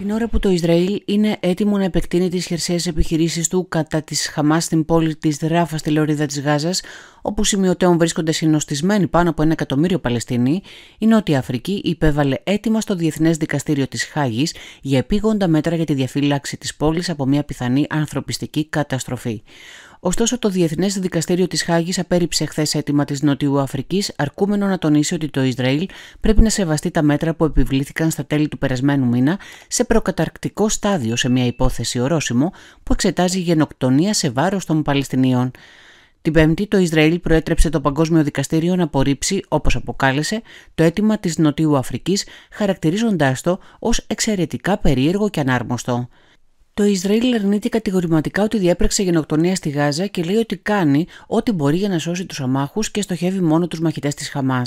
Την ώρα που το Ισραήλ είναι έτοιμο να επεκτείνει τις χερσαίες επιχειρήσεις του κατά της Χαμάς στην πόλη της Ράφα στη Λωρίδα της Γάζας, όπου σημειωτέων βρίσκονται συνοστισμένοι πάνω από ένα εκατομμύριο Παλαιστινοί, η Νότια Αφρική υπέβαλε έτοιμα στο Διεθνές Δικαστήριο της Χάγης για επίγοντα μέτρα για τη διαφύλαξη της πόλης από μια πιθανή ανθρωπιστική καταστροφή. Ωστόσο, το Διεθνές Δικαστήριο της Χάγης απέρριψε χθες αίτημα της Νότιου Αφρικής, αρκούμενο να τονίσει ότι το Ισραήλ πρέπει να σεβαστεί τα μέτρα που επιβλήθηκαν στα τέλη του περασμένου μήνα σε προκαταρκτικό στάδιο σε μια υπόθεση ορόσημο που εξετάζει γενοκτονία σε βάρος των Παλαιστινίων. Την Πέμπτη, το Ισραήλ προέτρεψε το Παγκόσμιο Δικαστήριο να απορρίψει, όπως αποκάλεσε, το αίτημα της Νοτιού Αφρικής, χαρακτηρίζοντάς το ως εξαιρετικά περίεργο και ανάρμοστο. Το Ισραήλ αρνείται κατηγορηματικά ότι διέπραξε γενοκτονία στη Γάζα και λέει ότι κάνει ό,τι μπορεί για να σώσει τους αμάχους και στοχεύει μόνο τους μαχητές της Χαμάς.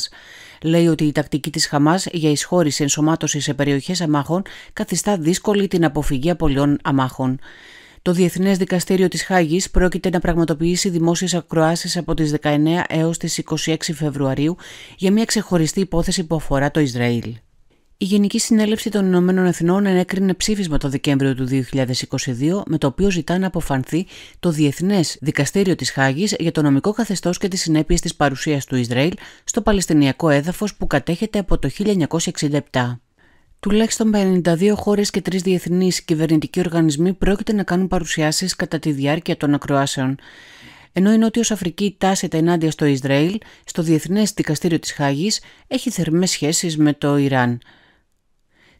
Λέει ότι η τακτική της Χαμάς για εισχώρηση ενσωμάτωση σε περιοχές αμάχων καθιστά δύσκολη την αποφυγή απολειών αμάχων. Το Διεθνές Δικαστήριο της Χάγης πρόκειται να πραγματοποιήσει δημόσιες ακροάσεις από τις 19 έως τις 26 Φεβρουαρίου για μια ξεχωριστή υπόθεση που αφορά το Ισραήλ. Η Γενική Συνέλευση των Ηνωμένων Εθνών ενέκρινε ψήφισμα το Δεκέμβριο του 2022, με το οποίο ζητά να αποφανθεί το Διεθνές Δικαστήριο της Χάγης για το νομικό καθεστώς και τις συνέπειες της παρουσίας του Ισραήλ στο Παλαιστινιακό έδαφος που κατέχεται από το 1967. Τουλάχιστον 52 χώρες και τρεις διεθνείς κυβερνητικοί οργανισμοί πρόκειται να κάνουν παρουσιάσεις κατά τη διάρκεια των ακροάσεων. Ενώ η Νότιος Αφρική τάσεται ενάντια στο Ισραήλ, στο Διεθνές Δικαστήριο της Χάγης έχει θερμές σχέσεις με το Ιράν.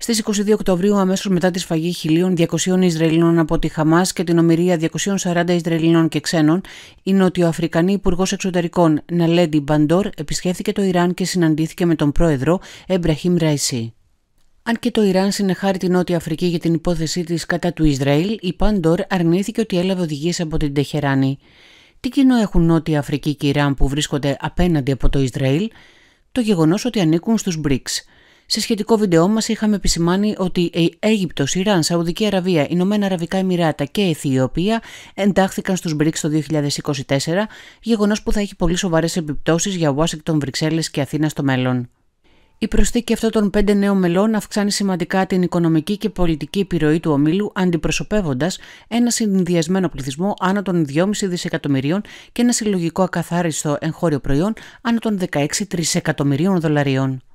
Στι 22 Οκτωβρίου αμέσως μετά τη σφαγή 1.200 Ισραηλινών από τη Χαμάς και την ομιλία 240 Ισραηλινών και ξένων, η Νοτιοαφρικανή Υπουργός Εξωτερικών Ναλέντι Μπαντόρ επισκέφθηκε το Ιράν και συναντήθηκε με τον πρόεδρο Εμπραχήμ Ραϊσί. Αν και το Ιράν συνεχάρει την Νότια Αφρική για την υπόθεσή της κατά του Ισραήλ, η Πάντορ αρνήθηκε ότι έλαβε οδηγίες από την Τεχεράνη. Τι κοινό έχουν Νότια Αφρική και Ιράν που βρίσκονται απέναντι από το Ισραήλ, το γεγονός ότι ανήκουν στους BRICS. Σε σχετικό βίντεό μας είχαμε επισημάνει ότι η Αίγυπτος, Ιράν, Σαουδική Αραβία, Ηνωμένα Αραβικά Εμμυράτα και η Αιθιοπία εντάχθηκαν στους BRICS το 2024, γεγονός που θα έχει πολύ σοβαρές επιπτώσεις για Ουάσιγκτον, Βρυξέλλες και Αθήνα στο μέλλον. Η προσθήκη αυτών των πέντε νέων μελών αυξάνει σημαντικά την οικονομική και πολιτική επιρροή του ομίλου, αντιπροσωπεύοντας ένα συνδυασμένο πληθυσμό άνω των 2,5 δισεκατομμυρίων και ένα συλλογικό ακαθάριστο εγχώριο προϊόν άνω των 16 τρισεκατομμυρίων δολαρίων.